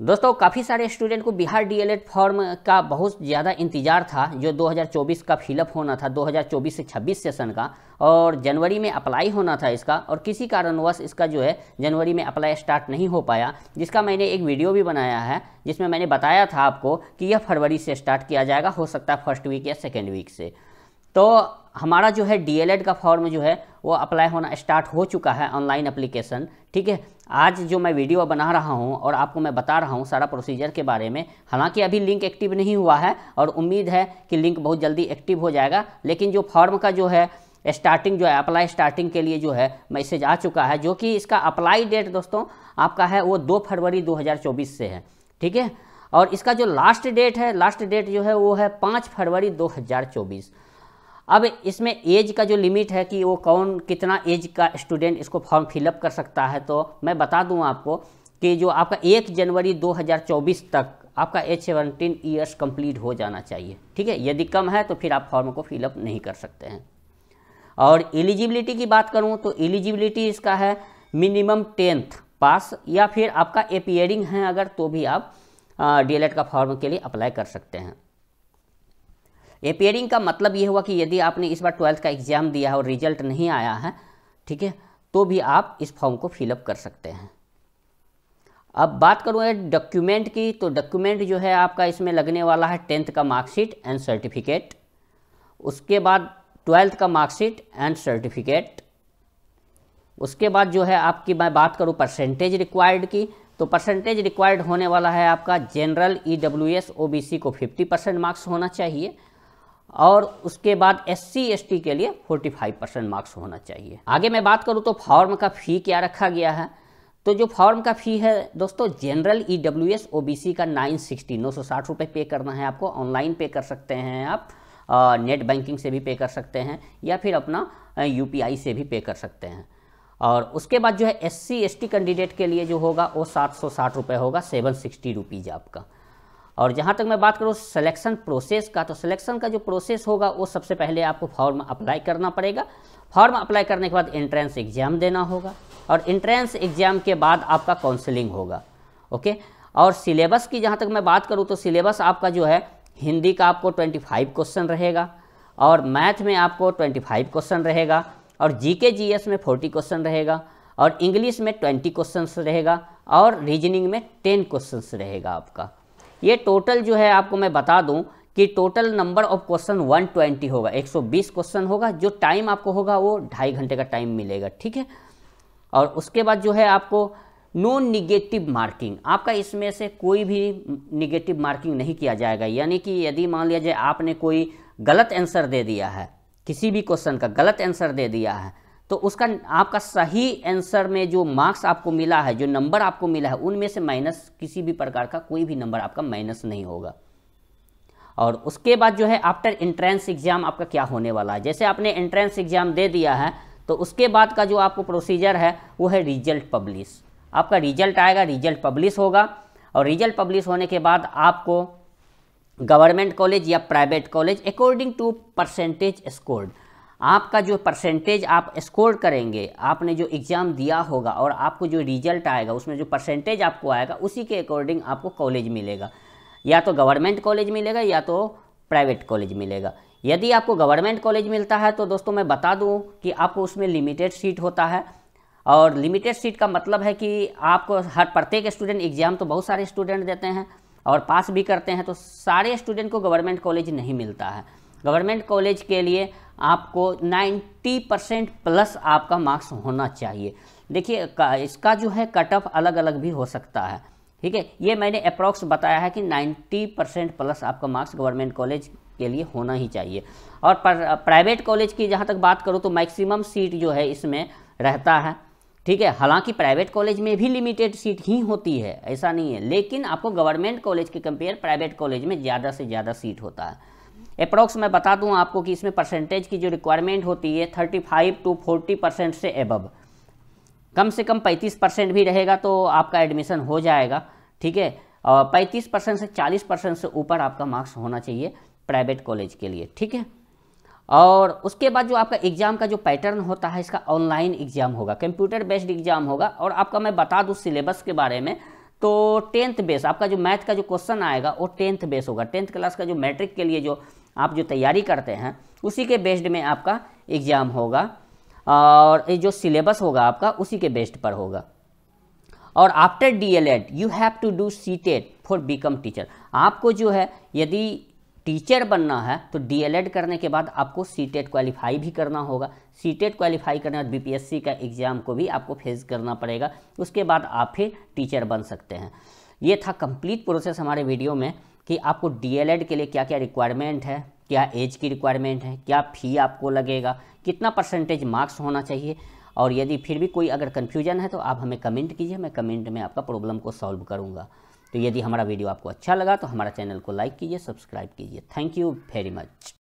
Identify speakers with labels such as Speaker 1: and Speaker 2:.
Speaker 1: दोस्तों काफ़ी सारे स्टूडेंट को बिहार डीएलएड फॉर्म का बहुत ज़्यादा इंतज़ार था जो 2024 का फिलअप होना था 2024 से 26 सेशन का और जनवरी में अप्लाई होना था इसका और किसी कारणवश इसका जो है जनवरी में अप्लाई स्टार्ट नहीं हो पाया जिसका मैंने एक वीडियो भी बनाया है जिसमें मैंने बताया था आपको कि यह फरवरी से स्टार्ट किया जाएगा हो सकता है फर्स्ट वीक या सेकेंड वीक से तो हमारा जो है डी का फॉर्म जो है वो अप्लाई होना स्टार्ट हो चुका है ऑनलाइन अप्लीकेशन ठीक है आज जो मैं वीडियो बना रहा हूँ और आपको मैं बता रहा हूँ सारा प्रोसीजर के बारे में हालांकि अभी लिंक एक्टिव नहीं हुआ है और उम्मीद है कि लिंक बहुत जल्दी एक्टिव हो जाएगा लेकिन जो फॉर्म का जो है स्टार्टिंग जो है अप्लाई स्टार्टिंग के लिए जो है मैसेज आ चुका है जो कि इसका अप्लाई डेट दोस्तों आपका है वो दो फरवरी दो से है ठीक है और इसका जो लास्ट डेट है लास्ट डेट जो है वो है पाँच फरवरी दो अब इसमें एज का जो लिमिट है कि वो कौन कितना एज का स्टूडेंट इसको फॉर्म फिलअप कर सकता है तो मैं बता दूँ आपको कि जो आपका एक जनवरी दो तक आपका एज सेवनटीन ईयर्स कंप्लीट हो जाना चाहिए ठीक है यदि कम है तो फिर आप फॉर्म को फिलअप नहीं कर सकते हैं और एलिजिबिलिटी की बात करूँ तो एलिजिबिलिटी इसका है मिनिमम टेंथ पास या फिर आपका एपियरिंग है अगर तो भी आप डी e का फॉर्म के लिए अप्लाई कर सकते हैं अपेयरिंग का मतलब ये हुआ कि यदि आपने इस बार ट्वेल्थ का एग्ज़ाम दिया है और रिजल्ट नहीं आया है ठीक है तो भी आप इस फॉर्म को फिलअप कर सकते हैं अब बात करूँ डॉक्यूमेंट की तो डॉक्यूमेंट जो है आपका इसमें लगने वाला है टेंथ का मार्कशीट एंड सर्टिफिकेट उसके बाद ट्वेल्थ का मार्कशीट एंड सर्टिफिकेट उसके बाद जो है आपकी मैं बात करूँ परसेंटेज रिक्वायर्ड की तो परसेंटेज रिक्वायर्ड होने वाला है आपका general E W S O B C को 50 परसेंट मार्क्स होना चाहिए और उसके बाद एस सी के लिए 45 परसेंट मार्क्स होना चाहिए आगे मैं बात करूँ तो फॉर्म का फ़ी क्या रखा गया है तो जो फॉर्म का फ़ी है दोस्तों general E W S O B C का नाइन सिक्सटी नौ सौ साठ रुपये पे करना है आपको ऑनलाइन पे कर सकते हैं आप नेट बैंकिंग से भी पे कर सकते हैं या फिर अपना यू पी आई से भी पे कर सकते हैं और उसके बाद जो है एस सी कैंडिडेट के लिए जो होगा वो सात सौ साठ रुपये होगा सेवन सिक्सटी रुपीज़ आपका और जहाँ तक मैं बात करूँ सिलेक्शन प्रोसेस का तो सिलेक्शन का जो प्रोसेस होगा वो सबसे पहले आपको फॉर्म अप्लाई करना पड़ेगा फॉर्म अप्लाई करने के बाद एंट्रेंस एग्ज़ाम देना होगा और एंट्रेंस एग्ज़ाम के बाद आपका काउंसलिंग होगा ओके और सिलेबस की जहाँ तक मैं बात करूँ तो सिलेबस आपका जो है हिंदी का आपको 25 क्वेश्चन रहेगा और मैथ में आपको 25 क्वेश्चन रहेगा और जी के जी एस में 40 क्वेश्चन रहेगा और इंग्लिश में 20 क्वेश्चन रहेगा और रीजनिंग में 10 क्वेश्चन रहेगा आपका ये टोटल जो है आपको मैं बता दूं कि टोटल नंबर ऑफ क्वेश्चन 120 होगा 120 क्वेश्चन होगा जो टाइम आपको होगा वो ढाई घंटे का टाइम मिलेगा ठीक है और उसके बाद जो है आपको नो निगेटिव मार्किंग आपका इसमें से कोई भी निगेटिव मार्किंग नहीं किया जाएगा यानी कि यदि मान लिया जाए आपने कोई गलत आंसर दे दिया है किसी भी क्वेश्चन का गलत आंसर दे दिया है तो उसका आपका सही आंसर में जो मार्क्स आपको मिला है जो नंबर आपको मिला है उनमें से माइनस किसी भी प्रकार का कोई भी नंबर आपका माइनस नहीं होगा और उसके बाद जो है आफ्टर एंट्रेंस एग्ज़ाम आपका क्या होने वाला है जैसे आपने एंट्रेंस एग्ज़ाम दे दिया है तो उसके बाद का जो आपको प्रोसीजर है वो है रिजल्ट पब्लिश आपका रिजल्ट आएगा रिजल्ट पब्लिश होगा और रिजल्ट पब्लिश होने के बाद आपको गवर्नमेंट कॉलेज या private college according to percentage scored आपका जो परसेंटेज आप स्कोर करेंगे आपने जो एग्ज़ाम दिया होगा और आपको जो रिजल्ट आएगा उसमें जो परसेंटेज आपको आएगा उसी के अकॉर्डिंग आपको कॉलेज मिलेगा या तो गवर्नमेंट कॉलेज मिलेगा या तो प्राइवेट कॉलेज मिलेगा यदि आपको गवर्नमेंट कॉलेज मिलता है तो दोस्तों मैं बता दूं कि आपको उसमें लिमिटेड सीट होता है और लिमिटेड सीट का मतलब है कि आपको हर प्रत्येक स्टूडेंट एग्ज़ाम तो बहुत सारे स्टूडेंट देते हैं और पास भी करते हैं तो सारे स्टूडेंट को गवर्नमेंट कॉलेज नहीं मिलता है गवर्नमेंट कॉलेज के लिए आपको 90 परसेंट प्लस आपका मार्क्स होना चाहिए देखिए इसका जो है कट ऑफ अलग अलग भी हो सकता है ठीक है ये मैंने अप्रॉक्स बताया है कि 90 परसेंट प्लस आपका मार्क्स गवर्नमेंट कॉलेज के लिए होना ही चाहिए और प्राइवेट कॉलेज की जहाँ तक बात करूँ तो मैक्सिमम सीट जो है इसमें रहता है ठीक है हालांकि प्राइवेट कॉलेज में भी लिमिटेड सीट ही होती है ऐसा नहीं है लेकिन आपको गवर्नमेंट कॉलेज के कंपेयर प्राइवेट कॉलेज में ज़्यादा से ज़्यादा सीट होता है अप्रॉक्स मैं बता दूं आपको कि इसमें परसेंटेज की जो रिक्वायरमेंट होती है 35 टू 40 परसेंट से एबव कम से कम 35 परसेंट भी रहेगा तो आपका एडमिशन हो जाएगा ठीक है और पैंतीस परसेंट से चालीस परसेंट से ऊपर आपका मार्क्स होना चाहिए प्राइवेट कॉलेज के लिए ठीक है और उसके बाद जो आपका एग्ज़ाम का जो पैटर्न होता है इसका ऑनलाइन एग्ज़ाम होगा कंप्यूटर बेस्ड एग्ज़ाम होगा और आपका मैं बता दूँ सिलेबस के बारे में तो टेंथ बेस आपका जो मैथ का जो क्वेश्चन आएगा वो टेंथ बेस होगा टेंथ क्लास का जो मैट्रिक के लिए जो आप जो तैयारी करते हैं उसी के बेस्ड में आपका एग्ज़ाम होगा और जो सिलेबस होगा आपका उसी के बेस्ड पर होगा और after DElEd you have to do C TET for become teacher आपको जो है यदि टीचर बनना है तो डीएलएड करने के बाद आपको सी टेट क्वालिफाई भी करना होगा सी टेट क्वालिफाई करने बाद बीपीएससी का एग्ज़ाम को भी आपको फेस करना पड़ेगा उसके बाद आप फिर टीचर बन सकते हैं ये था कंप्लीट प्रोसेस हमारे वीडियो में कि आपको डीएलएड के लिए क्या क्या रिक्वायरमेंट है क्या एज की रिक्वायरमेंट है क्या फ़ी आपको लगेगा कितना परसेंटेज मार्क्स होना चाहिए और यदि फिर भी कोई अगर कन्फ्यूजन है तो आप हमें कमेंट कीजिए मैं कमेंट में आपका प्रॉब्लम को सॉल्व करूँगा तो यदि हमारा वीडियो आपको अच्छा लगा तो हमारा चैनल को लाइक कीजिए सब्सक्राइब कीजिए थैंक यू वेरी मच